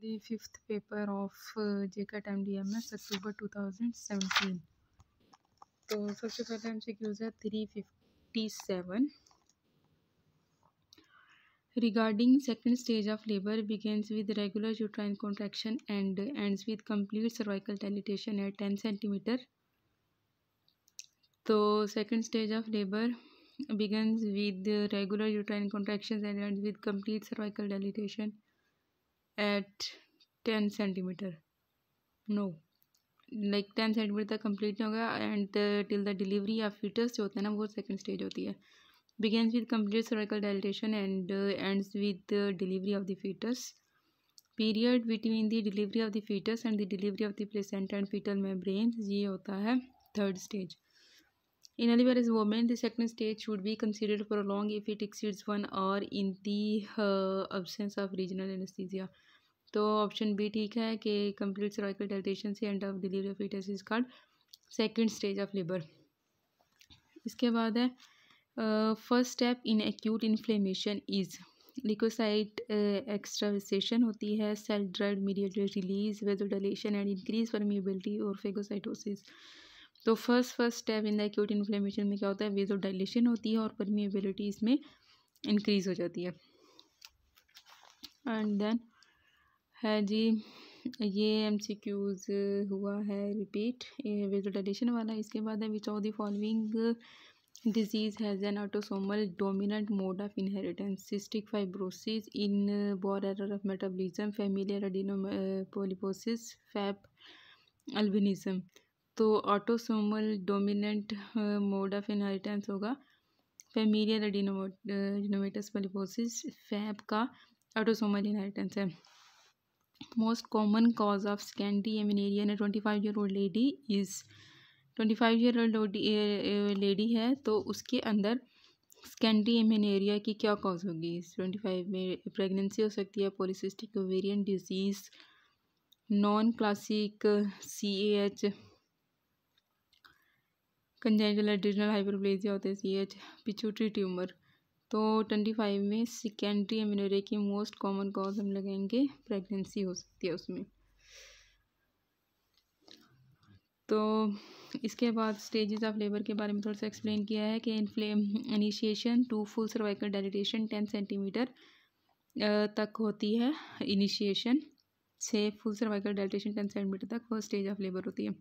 the fifth paper of uh, JCAT MDMS October 2017. So first पहला हमसे क्यूज three fifty seven. regarding second stage of labor begins with regular uterine contraction and ends with complete cervical dilatation at 10 centimeter so second stage of labor begins with regular uterine contractions and ends with complete cervical dilatation at ten centimetre no like ten centimetre तक complete नहीं होगा and till the delivery या फीटर्स जो होता है ना वो second stage होती है begins with complete cervical dilatation and ends with delivery of the foetus period between the delivery of the foetus and the delivery of the placenta and foetal membrane ये होता है third stage in where is women the second stage should considered considered for if if it one one are in the absence of regional anaesthesia तो option B ठीक है कि complete cervical dilatation से and of delivery of foetus is called second stage of labour इसके बाद है first step in acute inflammation is leukocyte extravasation होती है cell derived mediator release vasodilation and increase permeability और फेगोसाइटोसिस तो first first step in the acute inflammation में क्या होता है वेजोडाइलेशन होती है और परमिबिलिटी इसमें इंक्रीज हो जाती है एंड देन है जी ये एम सी क्यूज हुआ है रिपीट विजल एडिशन वाला इसके बाद है which of the following disease has an autosomal dominant mode of inheritance cystic fibrosis inborn error of metabolism familial polyposis FAP albinism तो autosomal dominant mode of inheritance होगा familial adenomatous polyposis FAP का autosomal inheritance है most common cause of scandy amenorrhea in a 25 year old lady is 25 year old lady है तो उसके अंदर Scandi एमेनेरिया की क्या कॉज होगी ट्वेंटी फाइव में प्रेगनेंसी हो सकती है polycystic ovarian disease non classic C H congenital adrenal hyperplasia होता है सी एच पिचूटरी ट्यूमर तो ट्वेंटी फाइव में सिकेंड्री एमिनोरिया की मोस्ट कॉमन कॉज हम लगाएंगे प्रेगनेंसी हो सकती है उसमें तो इसके बाद स्टेजेस ऑफ लेबर के बारे में थोड़ा सा एक्सप्लेन किया है कि इनफ्लेम initiation to full cervical dilatation ten centimetre तक होती है इनिशिएशन से full cervical dilatation ten centimetre तक फर्स्ट स्टेज ऑफ लेबर होती है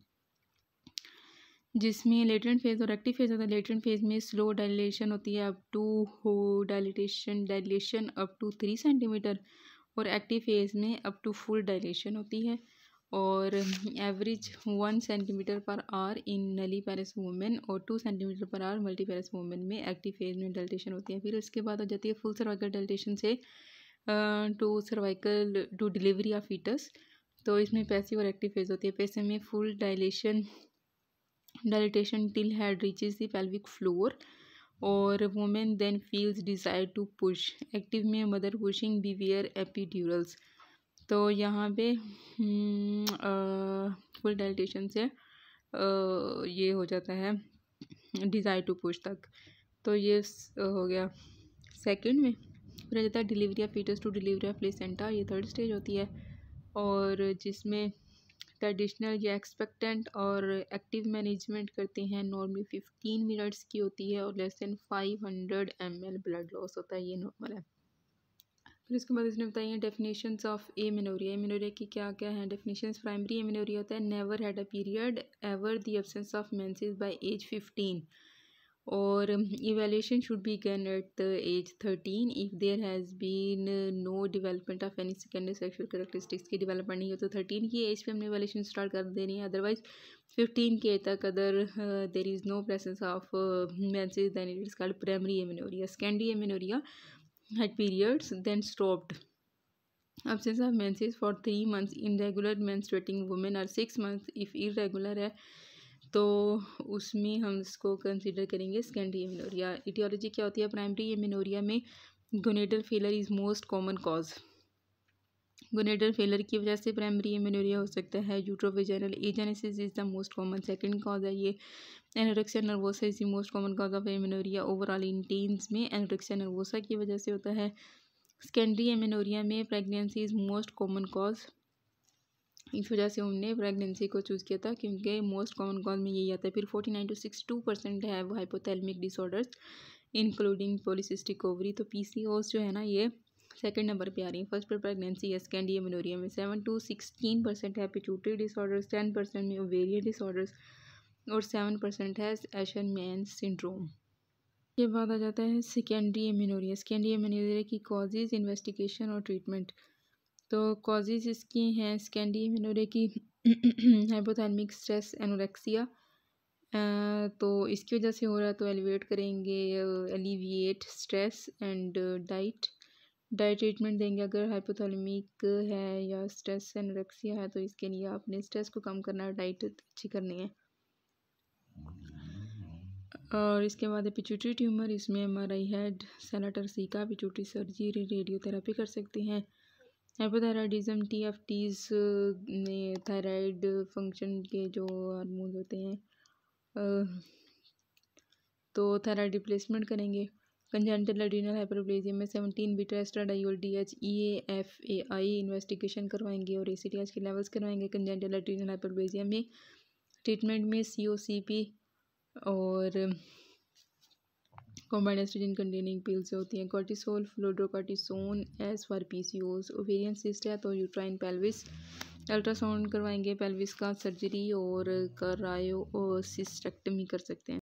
जिसमें लेटरन फेज़ और एक्टिव फेज़ होता है लेटरन फेज़ में स्लो डायलेशन होती है अप टू हो dilatation dilation up to three centimetre और एक्टिव फेज़ में अप टू फुल डायलेशन होती है और average one centimetre per hour इन नली पैरस वूमेन और two centimetre per hour multiparous women में एक्टिव फेज में डल्टेशन होती है फिर उसके बाद हो जाती है फुल सर्वाइकल डल्टेशन से to cervical to delivery of foetus तो इसमें पैसिव और एक्टिव फेज होती है पैसे में full dilation dilatation till head reaches the pelvic floor और women then feels desire to push active में mother pushing be where epidurals तो यहाँ पे फुल हम्म, डायरिटेशन से आ, ये हो जाता है डिजायर टू पुश तक तो ये हो गया सेकेंड में फिर जाता है delivery of foetus to delivery of placenta ये थर्ड स्टेज होती है और जिसमें ट्रेडिशनल या एक्सपेक्टेंट और एक्टिव मैनेजमेंट करते हैं नॉर्मली फिफ्टीन मिनट्स की होती है और less than five hundred M L blood loss होता है ये नॉर्मल है फिर उसके बाद इसने बताइए डेफिनेशन ऑफ ए मिनोरिया ए की क्या क्या है डेफिनेशन प्राइमरी ए होता है never had a period ever the absence of menses by age fifteen और evaluation should be begun at the age thirteen if there has been no development of any secondary sexual characteristics की development नहीं हो तो thirteen की as पे हमने evaluation start कर देनी है अदरवाइज फिफ्टीन के तक other there is no presence of menses then it is called primary amenorrhoea secondary amenorrhoea had periods then stopped absence of menses for three months in regular regular women or six month if irregular है तो उसमें हम इसको consider करेंगे secondary amenorrhoea etiology क्या होती है primary amenorrhoea में gonadal failure is most common cause gonadal failure की वजह से प्राइमरी एमिनोरिया हो सकता है uterovaginal agenesis is the most common second cause है ये anorexia nervosa is the most common cause of amenorrhoea overall in teens में एनोरेक्सिया नर्वोसा की वजह से होता है सेकेंडरी एमिनोरिया में pregnancy is most common cause इस वजह से उनने प्रेगनेंसी को चूज़ किया था क्योंकि मोस्ट कॉमन कॉज में यही आता है फिर forty nine to six two percent है वो hypothalamic disorders including polycystic ovary तो पी जो है ना ये सेकेंड नंबर पे आ रही है फर्स्ट पर प्रेगनेंसी सेकेंड ये मनोरिया में सेवन टू सिक्सटीन परसेंट है पिचूटरी डिसऑर्डर्स टेन परसेंट में ओवेरियन डिसऑर्डर्स और सेवन परसेंट है एशन मैन सिंड्रोम के बाद आ जाता है सेकेंडरी एमिनोरिया सेकेंडरी एमिनोरिया की कॉजेज इन्वेस्टिगेशन और ट्रीटमेंट तो कॉजेज इसकी हैं स्कैंडी मिनोरे की हाइपोथैलमिक स्ट्रेस एनोरेक्सिया तो इसकी वजह से हो रहा है तो एलिवेट करेंगे alleviate stress and diet diet treatment देंगे अगर हाइपोथैलमिक है या स्ट्रेस एनोरेक्सिया है तो इसके लिए आपने स्ट्रेस को कम करना है डाइट अच्छी करनी है और इसके बाद है पिचूटरी ट्यूमर इसमें हमारा हेड सेनाटर सीका पिचूटरी सर्जरी रेडियोथेरापी कर सकते हैं हाइपोथायराइडिज्म टी एफ टीज में थायराइड फंक्शन के जो हारमोन होते हैं तो थायराइड रिप्लेसमेंट करेंगे कंजेंटल एडिनल हाइपरप्लेजिया में seventeen beta oestradiol D H E A F A I investigation करवाएंगे और ए सी टी एच के लेवल्स करवाएंगे कंजेंटल एडिनल हाइपरप्लेजिया में ट्रीटमेंट में सी ओ सी पी और कॉम्बाइंड एस्ट्रोजन कंटेनिंग पिल से होती हैं कॉर्टिसोल फ्लोड्रोकॉर्टिसोन एस फॉर ओस ओवेरियन सिस्ट है तो यूट्राइन पेल्विस अल्ट्रासाउंड करवाएंगे पेल्विस का सर्जरी और करायो और सिस्टेक्टमी कर सकते हैं